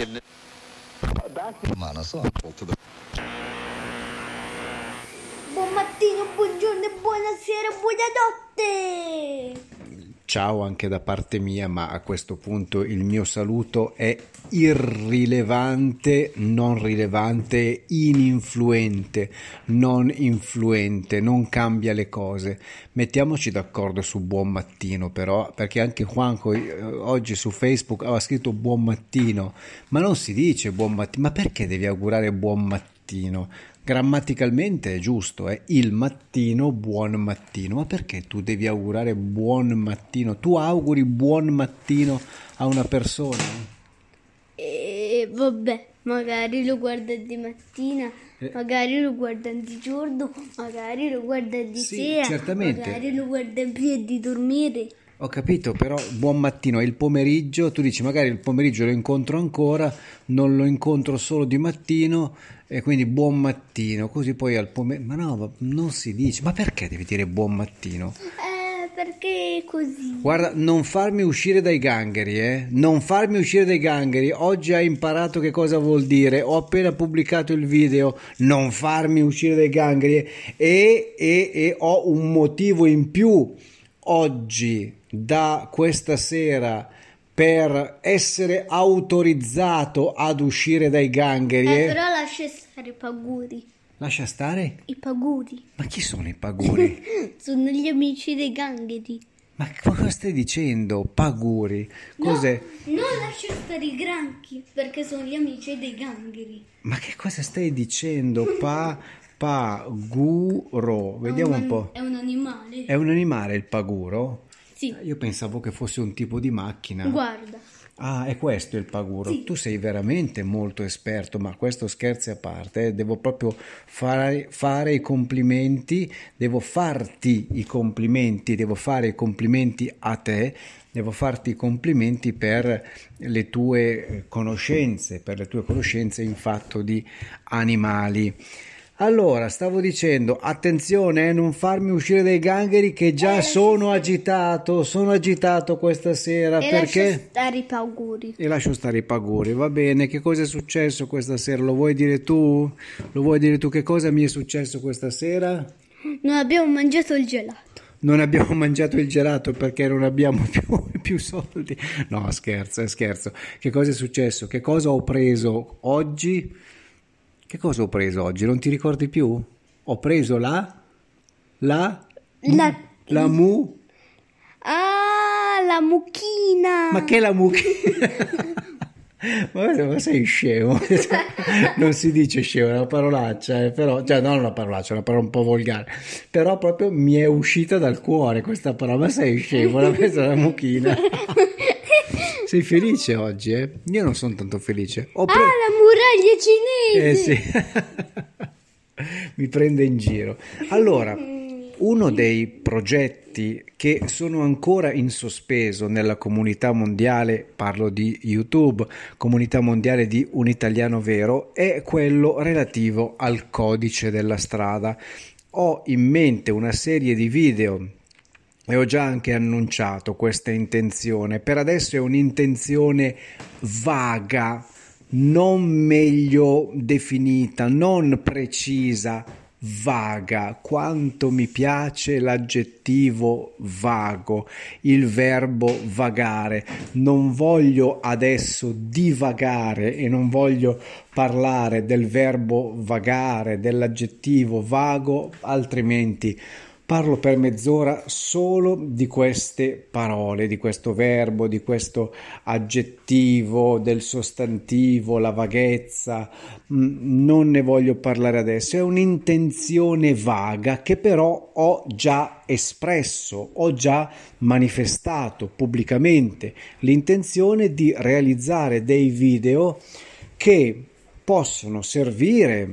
anche nel Buon mattino, buongiorno buonasera, buonanotte! ciao anche da parte mia, ma a questo punto il mio saluto è irrilevante, non rilevante, ininfluente, non influente, non cambia le cose. Mettiamoci d'accordo su buon mattino però, perché anche Juanco eh, oggi su Facebook aveva scritto buon mattino, ma non si dice buon mattino, ma perché devi augurare buon mattino? Grammaticalmente è giusto, è eh. il mattino, buon mattino. Ma perché tu devi augurare buon mattino? Tu auguri buon mattino a una persona? E vabbè, magari lo guarda di mattina, eh. magari lo guarda di giorno, magari lo guarda di sì, sera, certamente. magari lo guarda prima di dormire. Ho capito, però buon mattino, è il pomeriggio, tu dici magari il pomeriggio lo incontro ancora, non lo incontro solo di mattino e quindi buon mattino, così poi al pomeriggio... Ma no, non si dice, ma perché devi dire buon mattino? Eh, perché così? Guarda, non farmi uscire dai gangheri, eh? Non farmi uscire dai gangheri. Oggi hai imparato che cosa vuol dire. Ho appena pubblicato il video. Non farmi uscire dai gangheri. e, e, e ho un motivo in più oggi da questa sera per essere autorizzato ad uscire dai gangheri. Eh, eh, però lascia stare i paguri. Lascia stare? I paguri. Ma chi sono i paguri? sono gli amici dei gangheri. Ma cosa stai dicendo? Paguri? Cos'è? No, non lascia stare i granchi perché sono gli amici dei gangheri. Ma che cosa stai dicendo? Pa, paguro. Vediamo un, un po'. È un animale. È un animale il paguro? Sì. Eh, io pensavo che fosse un tipo di macchina. Guarda. Ah, è questo il paguro. Sì. Tu sei veramente molto esperto, ma questo scherzi a parte, eh, devo proprio fare, fare, i complimenti, devo farti i complimenti, devo fare i complimenti a te, devo farti i complimenti per le tue conoscenze, per le tue conoscenze in fatto di animali. Allora, stavo dicendo, attenzione, eh, non farmi uscire dai gangheri che già eh, sono agitato, sono agitato questa sera e perché... lascio stare i paguri. E lascio stare i paguri, va bene. Che cosa è successo questa sera? Lo vuoi dire tu? Lo vuoi dire tu che cosa mi è successo questa sera? Non abbiamo mangiato il gelato. Non abbiamo mangiato il gelato perché non abbiamo più, più soldi. No, scherzo, eh, scherzo. Che cosa è successo? Che cosa ho preso oggi? Che cosa ho preso oggi? Non ti ricordi più? Ho preso la... La... La... La mu... Ah, la mucchina! Ma che la mucchina? Ma sei scemo, non si dice scemo, è una parolaccia, eh, però, cioè non una parolaccia, è una parola un po' volgare, però proprio mi è uscita dal cuore questa parola, ma sei scemo, l'ha presa la mucchina. sei felice oggi, eh? Io non sono tanto felice. Ho ah, pre- ah, la mucchina. Italia cinese! Eh sì. Mi prende in giro. Allora, uno dei progetti che sono ancora in sospeso nella comunità mondiale, parlo di YouTube, comunità mondiale di un italiano vero, è quello relativo al codice della strada. Ho in mente una serie di video e ho già anche annunciato questa intenzione. Per adesso è un'intenzione vaga, non meglio definita, non precisa, vaga. Quanto mi piace l'aggettivo vago, il verbo vagare. Non voglio adesso divagare e non voglio parlare del verbo vagare, dell'aggettivo vago, altrimenti parlo per mezz'ora solo di queste parole, di questo verbo, di questo aggettivo, del sostantivo, la vaghezza. Mm, non ne voglio parlare adesso, è un'intenzione vaga che però ho già espresso, ho già manifestato pubblicamente l'intenzione di realizzare dei video che possono servire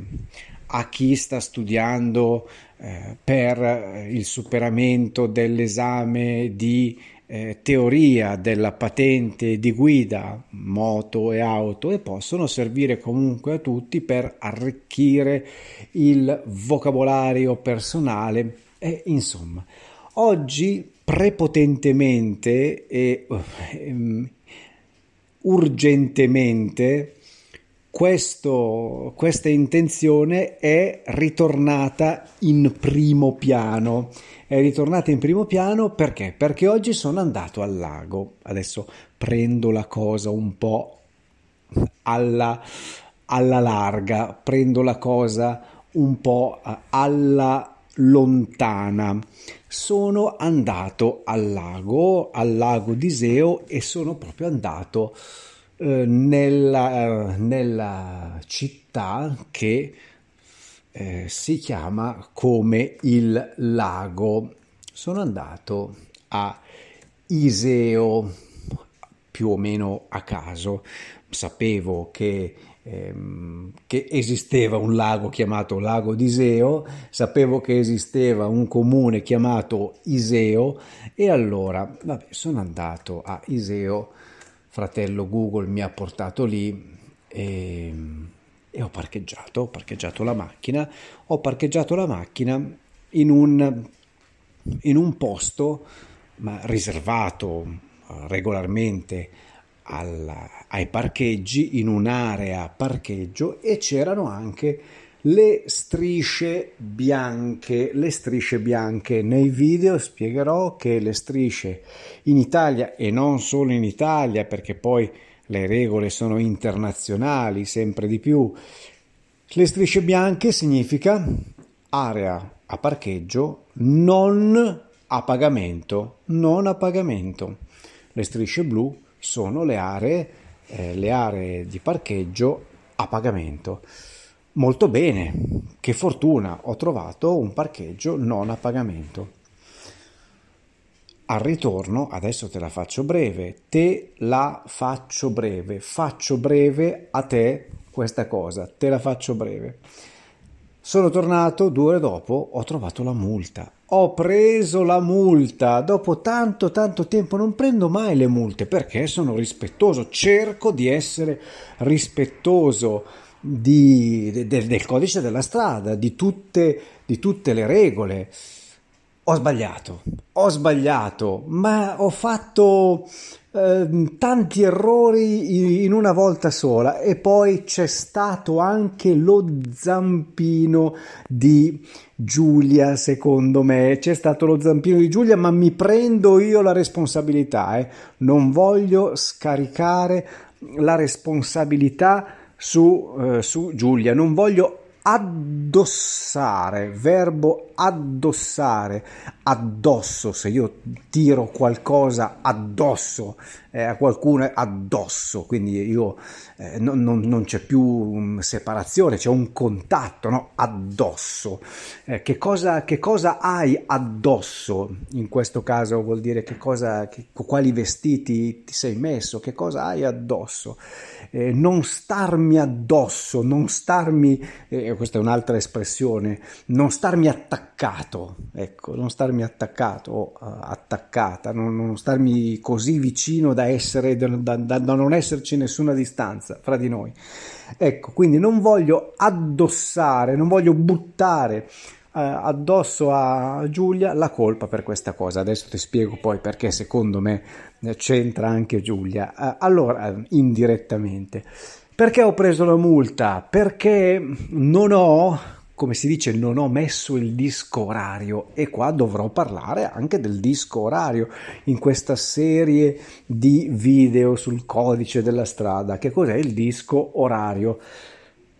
a chi sta studiando eh, per eh, il superamento dell'esame di eh, teoria della patente di guida moto e auto e possono servire comunque a tutti per arricchire il vocabolario personale e insomma oggi prepotentemente e uh, um, urgentemente questo, questa intenzione è ritornata in primo piano. È ritornata in primo piano perché? Perché oggi sono andato al lago. Adesso prendo la cosa un po' alla, alla larga, prendo la cosa un po' alla lontana. Sono andato al lago, al lago di Seo e sono proprio andato eh, nella, eh, nella, città che eh, si chiama come il lago. Sono andato a Iseo più o meno a caso. Sapevo che ehm, che esisteva un lago chiamato Lago di Iseo, sapevo che esisteva un comune chiamato Iseo e allora vabbè, sono andato a Iseo fratello Google mi ha portato lì e, e ho parcheggiato, ho parcheggiato la macchina, ho parcheggiato la macchina in un, in un posto ma riservato eh, regolarmente alla, ai parcheggi, in un'area parcheggio e c'erano anche le strisce bianche. Le strisce bianche nei video spiegherò che le strisce in Italia e non solo in Italia, perché poi le regole sono internazionali sempre di più. Le strisce bianche significa area a parcheggio non a pagamento, non a pagamento. Le strisce blu sono le aree, eh, le aree di parcheggio a pagamento. Molto bene, che fortuna, ho trovato un parcheggio non a pagamento. Al ritorno, adesso te la faccio breve, te la faccio breve, faccio breve a te questa cosa, te la faccio breve. Sono tornato due ore dopo, ho trovato la multa. Ho preso la multa. Dopo tanto, tanto tempo non prendo mai le multe perché sono rispettoso. Cerco di essere rispettoso di, del, del, codice della strada, di tutte, di tutte le regole. Ho sbagliato, ho sbagliato, ma ho fatto eh, tanti errori in una volta sola e poi c'è stato anche lo zampino di Giulia, secondo me, c'è stato lo zampino di Giulia, ma mi prendo io la responsabilità, eh. non voglio scaricare la responsabilità su, eh, su Giulia, non voglio addossare, verbo addossare, addosso, se io tiro qualcosa addosso eh, a qualcuno addosso, quindi io eh, non, non, non, c'è più um, separazione, c'è un contatto no? addosso. Eh, che, cosa, che, cosa, hai addosso? In questo caso vuol dire che cosa, che, quali vestiti ti sei messo, che cosa hai addosso. Eh, non starmi addosso, non starmi, eh, questa è un'altra espressione, non starmi attaccato, ecco, non starmi attaccato o eh, attaccata, non, non starmi così vicino da essere, da, da, da, non esserci nessuna distanza fra di noi. Ecco, quindi non voglio addossare, non voglio buttare eh, addosso a Giulia la colpa per questa cosa. Adesso ti spiego poi perché secondo me eh, c'entra anche Giulia. Eh, allora, eh, indirettamente. Perché ho preso la multa? Perché non ho come si dice, non ho messo il disco orario e qua dovrò parlare anche del disco orario in questa serie di video sul codice della strada. Che cos'è il disco orario?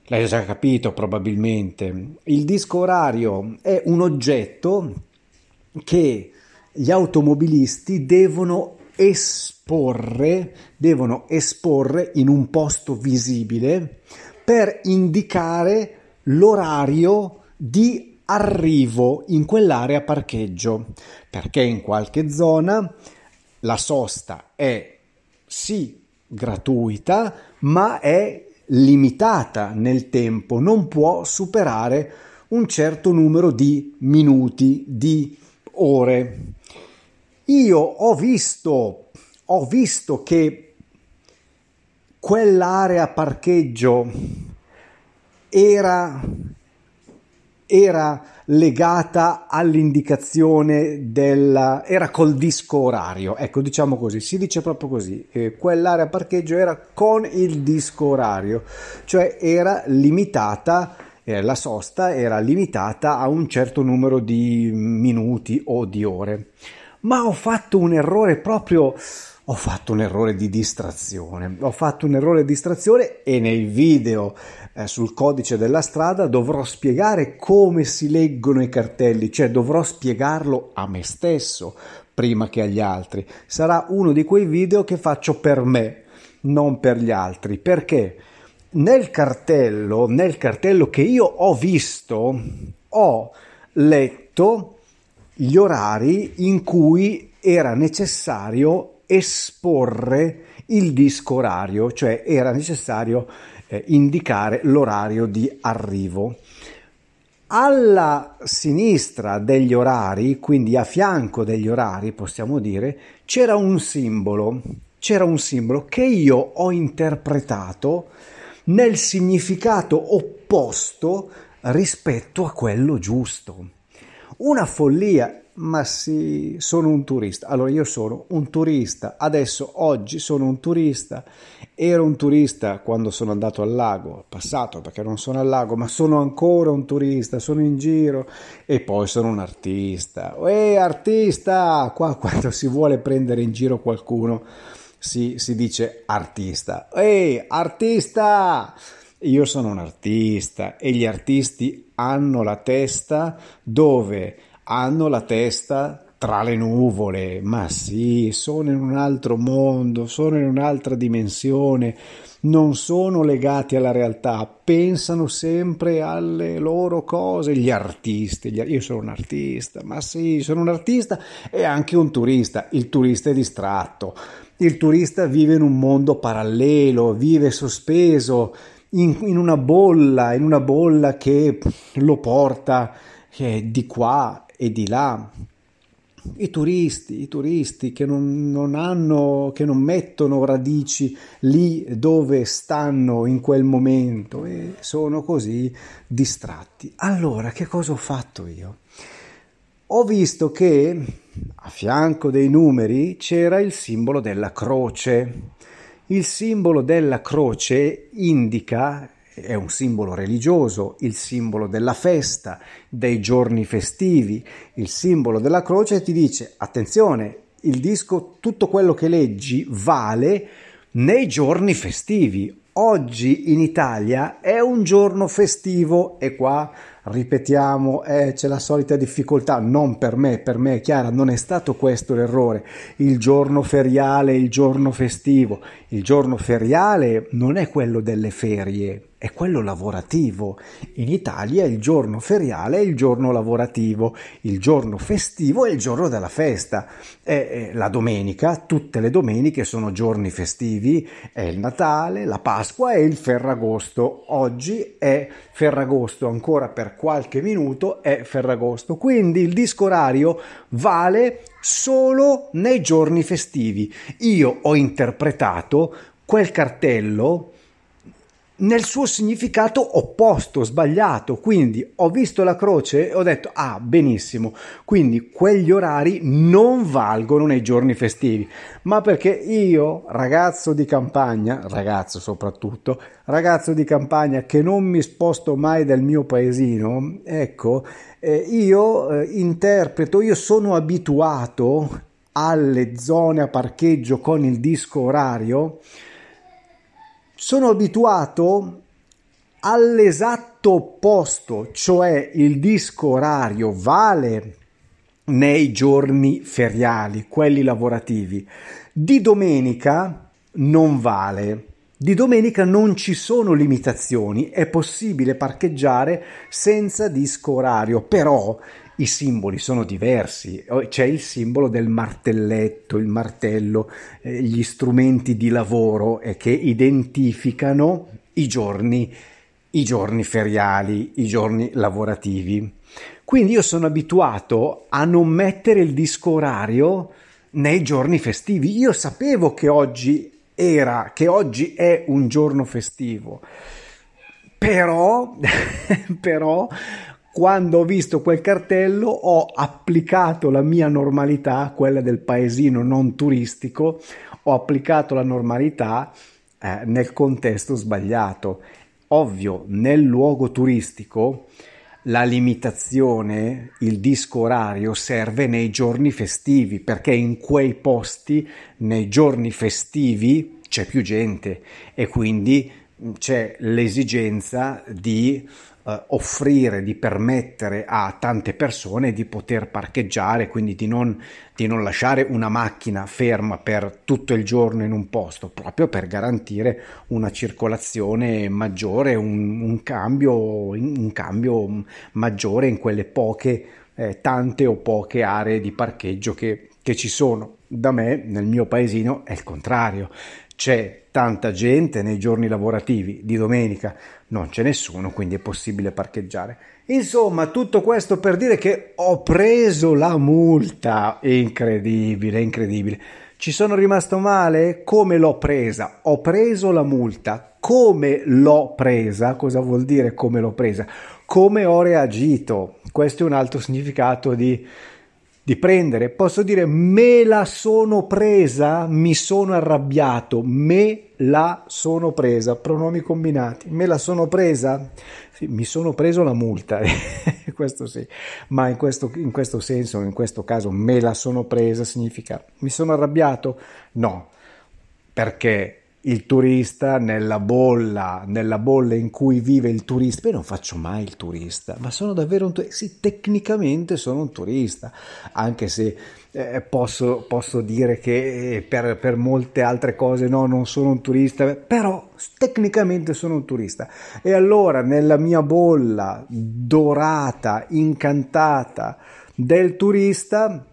L'hai già capito probabilmente. Il disco orario è un oggetto che gli automobilisti devono esporre, devono esporre in un posto visibile per indicare l'orario di arrivo in quell'area parcheggio, perché in qualche zona la sosta è sì gratuita, ma è limitata nel tempo, non può superare un certo numero di minuti, di ore. Io ho visto, ho visto che quell'area parcheggio era, era legata all'indicazione del... era col disco orario, ecco diciamo così, si dice proprio così, eh, quell'area parcheggio era con il disco orario, cioè era limitata, eh, la sosta era limitata a un certo numero di minuti o di ore. Ma ho fatto un errore proprio ho fatto un errore di distrazione. Ho fatto un errore di distrazione e nel video eh, sul codice della strada dovrò spiegare come si leggono i cartelli, cioè dovrò spiegarlo a me stesso prima che agli altri. Sarà uno di quei video che faccio per me, non per gli altri. Perché nel cartello, nel cartello che io ho visto, ho letto gli orari in cui era necessario esporre il disco orario, cioè era necessario eh, indicare l'orario di arrivo. Alla sinistra degli orari, quindi a fianco degli orari possiamo dire, c'era un simbolo, c'era un simbolo che io ho interpretato nel significato opposto rispetto a quello giusto. Una follia ma sì, sono un turista. Allora io sono un turista, adesso oggi sono un turista, ero un turista quando sono andato al lago, passato perché non sono al lago, ma sono ancora un turista, sono in giro e poi sono un artista. Ehi artista! Qua quando si vuole prendere in giro qualcuno si, si dice artista. Ehi, artista! Io sono un artista e gli artisti hanno la testa dove hanno la testa tra le nuvole, ma sì, sono in un altro mondo, sono in un'altra dimensione, non sono legati alla realtà, pensano sempre alle loro cose, gli artisti, gli, io sono un artista, ma sì, sono un artista e anche un turista, il turista è distratto, il turista vive in un mondo parallelo, vive sospeso in, in una bolla, in una bolla che lo porta eh, di qua e di là. I turisti, i turisti che non, non, hanno, che non mettono radici lì dove stanno in quel momento e sono così distratti. Allora, che cosa ho fatto io? Ho visto che a fianco dei numeri c'era il simbolo della croce. Il simbolo della croce indica è un simbolo religioso, il simbolo della festa, dei giorni festivi, il simbolo della croce e ti dice attenzione, il disco, tutto quello che leggi vale nei giorni festivi. Oggi in Italia è un giorno festivo e qua ripetiamo, eh, c'è la solita difficoltà, non per me, per me è Chiara non è stato questo l'errore, il giorno feriale, il giorno festivo, il giorno feriale non è quello delle ferie, è quello lavorativo. In Italia il giorno feriale è il giorno lavorativo, il giorno festivo è il giorno della festa. è, e la domenica, tutte le domeniche sono giorni festivi, è il Natale, la Pasqua e il Ferragosto. Oggi è Ferragosto ancora per qualche minuto è Ferragosto. Quindi il disco orario vale solo nei giorni festivi. Io ho interpretato quel cartello nel suo significato opposto, sbagliato. Quindi ho visto la croce e ho detto, ah, benissimo, quindi quegli orari non valgono nei giorni festivi. Ma perché io, ragazzo di campagna, ragazzo soprattutto, ragazzo di campagna che non mi sposto mai dal mio paesino, ecco, eh, io eh, interpreto, io sono abituato alle zone a parcheggio con il disco orario sono abituato all'esatto opposto, cioè il disco orario vale nei giorni feriali, quelli lavorativi. Di domenica non vale. Di domenica non ci sono limitazioni, è possibile parcheggiare senza disco orario, però i simboli sono diversi, oh, c'è il simbolo del martelletto, il martello, eh, gli strumenti di lavoro eh, che identificano i giorni, i giorni feriali, i giorni lavorativi. Quindi io sono abituato a non mettere il disco orario nei giorni festivi. Io sapevo che oggi era, che oggi è un giorno festivo, però, però quando ho visto quel cartello ho applicato la mia normalità, quella del paesino non turistico, ho applicato la normalità eh, nel contesto sbagliato. Ovvio, nel luogo turistico la limitazione, il disco orario serve nei giorni festivi, perché in quei posti, nei giorni festivi, c'è più gente e quindi mm, c'è l'esigenza di eh, offrire, di permettere a tante persone di poter parcheggiare, quindi di non, di non lasciare una macchina ferma per tutto il giorno in un posto, proprio per garantire una circolazione maggiore, un, un cambio, un cambio maggiore in quelle poche, eh, tante o poche aree di parcheggio che, che ci sono. Da me, nel mio paesino, è il contrario c'è tanta gente nei giorni lavorativi, di domenica non c'è nessuno, quindi è possibile parcheggiare. Insomma, tutto questo per dire che ho preso la multa, incredibile, incredibile. Ci sono rimasto male? Come l'ho presa? Ho preso la multa. Come l'ho presa? Cosa vuol dire come l'ho presa? Come ho reagito? Questo è un altro significato di di prendere, posso dire me la sono presa, mi sono arrabbiato, me la sono presa, pronomi combinati, me la sono presa, sì, mi sono preso la multa, eh, questo sì, ma in questo, in questo senso, in questo caso me la sono presa significa mi sono arrabbiato? No, perché il turista nella bolla, nella bolla in cui vive il turista. Io non faccio mai il turista, ma sono davvero un turista. Sì, tecnicamente sono un turista, anche se eh, posso, posso, dire che eh, per, per, molte altre cose no, non sono un turista, però tecnicamente sono un turista. E allora nella mia bolla dorata, incantata del turista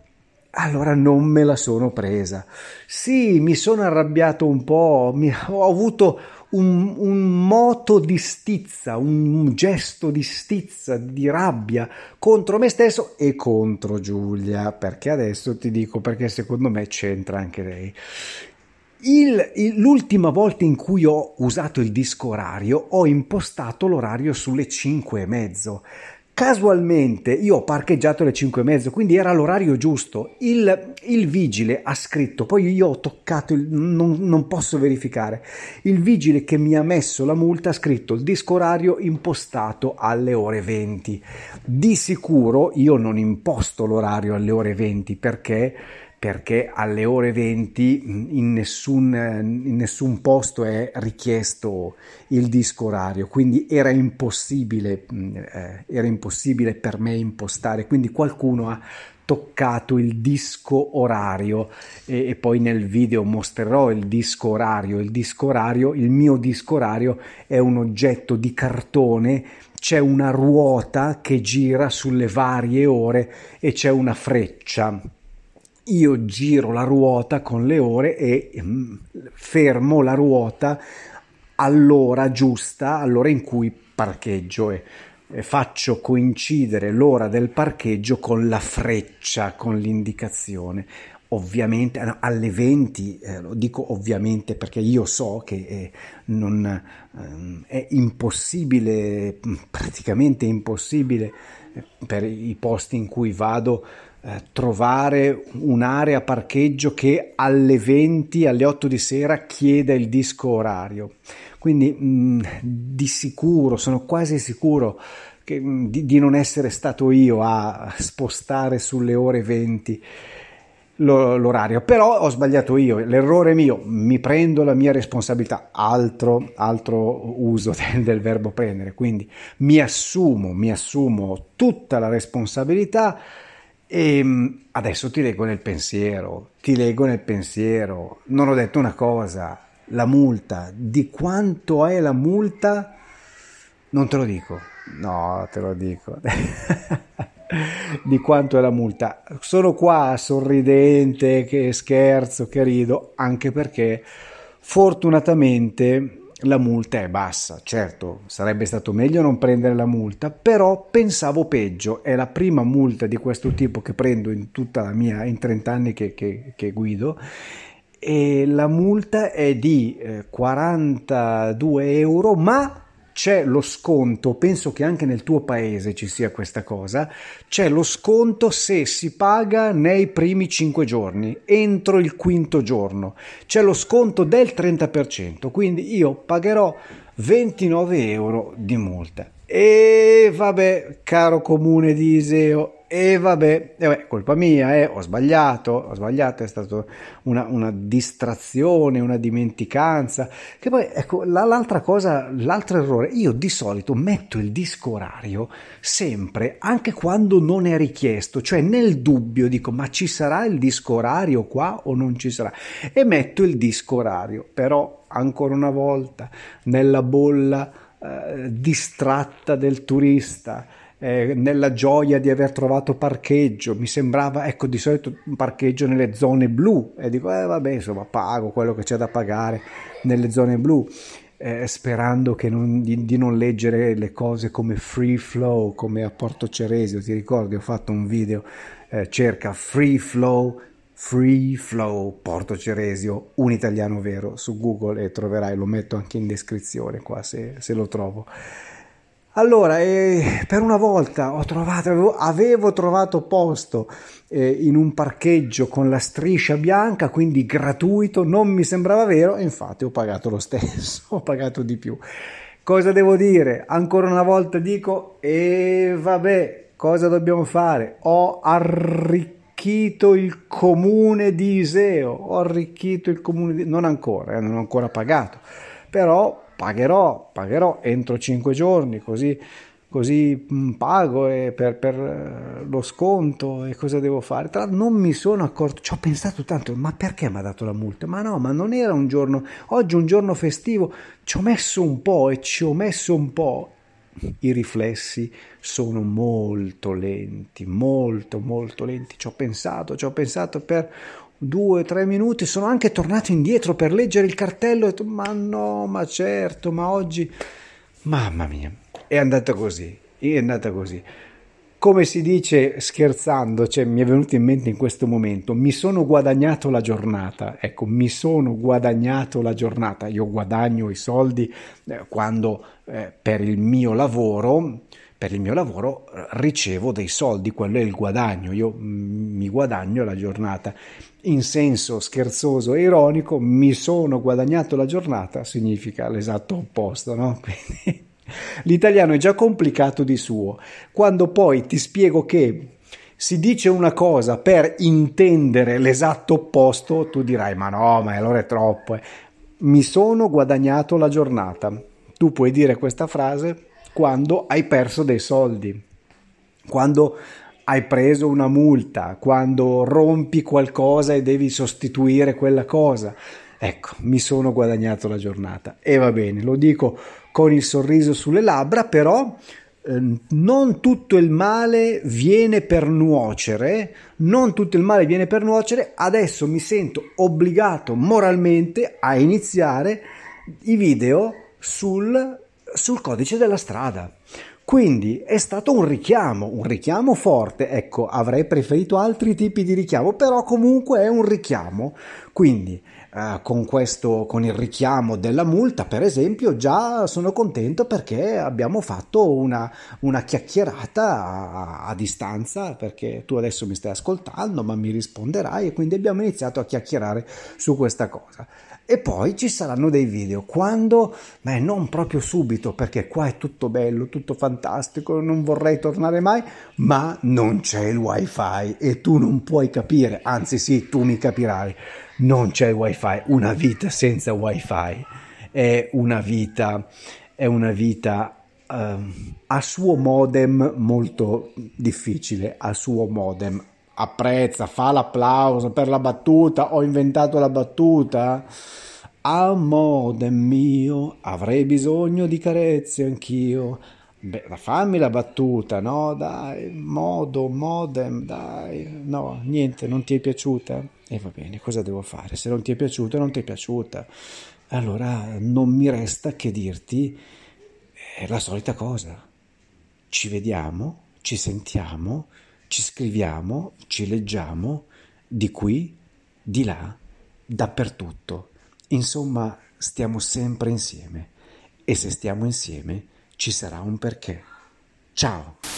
allora non me la sono presa. Sì, mi sono arrabbiato un po', mi, ho avuto un, un, moto di stizza, un gesto di stizza, di rabbia contro me stesso e contro Giulia, perché adesso ti dico perché secondo me c'entra anche lei. Il, il, l'ultima volta in cui ho usato il disco orario ho impostato l'orario sulle 5 e mezzo. Casualmente io ho parcheggiato alle 5 e mezzo, quindi era l'orario giusto. Il, il vigile ha scritto, poi io ho toccato, il, non, non, posso verificare. Il vigile che mi ha messo la multa ha scritto il disco orario impostato alle ore 20. Di sicuro io non imposto l'orario alle ore 20 perché perché alle ore 20 mm, in nessun, eh, in nessun, posto è richiesto il disco orario, quindi era impossibile, mm, eh, era impossibile per me impostare, quindi qualcuno ha toccato il disco orario e, e, poi nel video mostrerò il disco orario, il disco orario, il mio disco orario è un oggetto di cartone c'è una ruota che gira sulle varie ore e c'è una freccia io giro la ruota con le ore e mm, fermo la ruota all'ora giusta, all'ora in cui parcheggio e, e faccio coincidere l'ora del parcheggio con la freccia, con l'indicazione ovviamente alle 20, eh, lo dico ovviamente perché io so che è, eh, non, eh, è impossibile, praticamente impossibile eh, per i posti in cui vado eh, trovare un'area parcheggio che alle 20, alle 8 di sera chieda il disco orario. Quindi mh, mm, di sicuro, sono quasi sicuro che, mh, mm, di, di, non essere stato io a spostare sulle ore 20 lo, l'orario, però ho sbagliato io, l'errore mio, mi prendo la mia responsabilità, altro, altro uso del, del verbo prendere, quindi mi assumo, mi assumo tutta la responsabilità e ehm, adesso ti leggo nel pensiero, ti leggo nel pensiero, non ho detto una cosa, la multa, di quanto è la multa, non te lo dico, no, te lo dico, di quanto è la multa. Sono qua sorridente, che scherzo, che rido, anche perché fortunatamente la multa è bassa. Certo, sarebbe stato meglio non prendere la multa, però pensavo peggio. È la prima multa di questo tipo che prendo in tutta la mia, in 30 anni che, che, che guido. E la multa è di 42 eh, euro, ma c'è lo sconto, penso che anche nel tuo paese ci sia questa cosa, c'è lo sconto se si paga nei primi 5 giorni, entro il quinto giorno, c'è lo sconto del 30%, quindi io pagherò 29 euro di multa. E vabbè, caro comune di Iseo, e vabbè, eh beh, colpa mia, eh, ho sbagliato, ho sbagliato, è stata una, una, distrazione, una dimenticanza. Che poi, ecco, l'altra cosa, l'altro errore, io di solito metto il disco orario sempre, anche quando non è richiesto, cioè nel dubbio dico, ma ci sarà il disco orario qua o non ci sarà? E metto il disco orario, però, ancora una volta, nella bolla eh, distratta del turista, eh, nella gioia di aver trovato parcheggio, mi sembrava, ecco di solito un parcheggio nelle zone blu e dico, eh vabbè insomma pago quello che c'è da pagare nelle zone blu. Eh, sperando non, di, di, non leggere le cose come free flow, come a Porto Ceresio, ti ricordi ho fatto un video, eh, cerca free flow Free Flow Porto Ceresio, un italiano vero, su Google e troverai, lo metto anche in descrizione qua se, se lo trovo. Allora, eh, per una volta ho trovato, avevo, avevo trovato posto eh, in un parcheggio con la striscia bianca, quindi gratuito, non mi sembrava vero infatti ho pagato lo stesso, ho pagato di più. Cosa devo dire? Ancora una volta dico, e eh, vabbè, cosa dobbiamo fare? Ho arricchito arricchito il comune di Iseo, ho arricchito il comune di... non ancora, eh, non ho ancora pagato, però pagherò, pagherò entro cinque giorni, così, così mm, pago per, per, eh, lo sconto e cosa devo fare. Tra l'altro non mi sono accorto, ci ho pensato tanto, ma perché mi ha dato la multa? Ma no, ma non era un giorno, oggi è un giorno festivo, ci ho messo un po' e ci ho messo un po' i riflessi sono molto lenti, molto molto lenti. Ci ho pensato, ci ho pensato per due o tre minuti, sono anche tornato indietro per leggere il cartello e ho detto ma no, ma certo, ma oggi, mamma mia, è andata così, è andata così come si dice scherzando, cioè, mi è venuto in mente in questo momento, mi sono guadagnato la giornata, ecco, mi sono guadagnato la giornata, io guadagno i soldi eh, quando eh, per il mio lavoro, per il mio lavoro ricevo dei soldi, quello è il guadagno, io mm, mi guadagno la giornata. In senso scherzoso e ironico, mi sono guadagnato la giornata significa l'esatto opposto, no? Quindi L'italiano è già complicato di suo. Quando poi ti spiego che si dice una cosa per intendere l'esatto opposto, tu dirai ma no, ma allora è troppo. Eh. Mi sono guadagnato la giornata. Tu puoi dire questa frase quando hai perso dei soldi, quando hai preso una multa, quando rompi qualcosa e devi sostituire quella cosa. Ecco, mi sono guadagnato la giornata. E va bene, lo dico con il sorriso sulle labbra, però eh, non tutto il male viene per nuocere, non tutto il male viene per nuocere, adesso mi sento obbligato moralmente a iniziare i video sul, sul codice della strada. Quindi è stato un richiamo, un richiamo forte, ecco, avrei preferito altri tipi di richiamo, però comunque è un richiamo. Quindi eh, con, questo, con il richiamo della multa, per esempio, già sono contento perché abbiamo fatto una, una chiacchierata a, a distanza, perché tu adesso mi stai ascoltando, ma mi risponderai e quindi abbiamo iniziato a chiacchierare su questa cosa. E poi ci saranno dei video, quando? Beh, non proprio subito, perché qua è tutto bello, tutto fantastico, non vorrei tornare mai, ma non c'è il wifi e tu non puoi capire, anzi sì, tu mi capirai, non c'è il wifi, una vita senza wifi è una vita, è una vita uh, a suo modem molto difficile, a suo modem apprezza, fa l'applauso per la battuta, ho inventato la battuta. Amore mio, avrei bisogno di carezze anch'io. Beh, fammi la battuta, no? Dai, modo, modem, dai. No, niente, non ti è piaciuta? E eh, va bene, cosa devo fare? Se non ti è piaciuta, non ti è piaciuta. Allora non mi resta che dirti eh, la solita cosa. Ci vediamo, ci sentiamo ci scriviamo, ci leggiamo di qui, di là, dappertutto. Insomma, stiamo sempre insieme e se stiamo insieme ci sarà un perché. Ciao!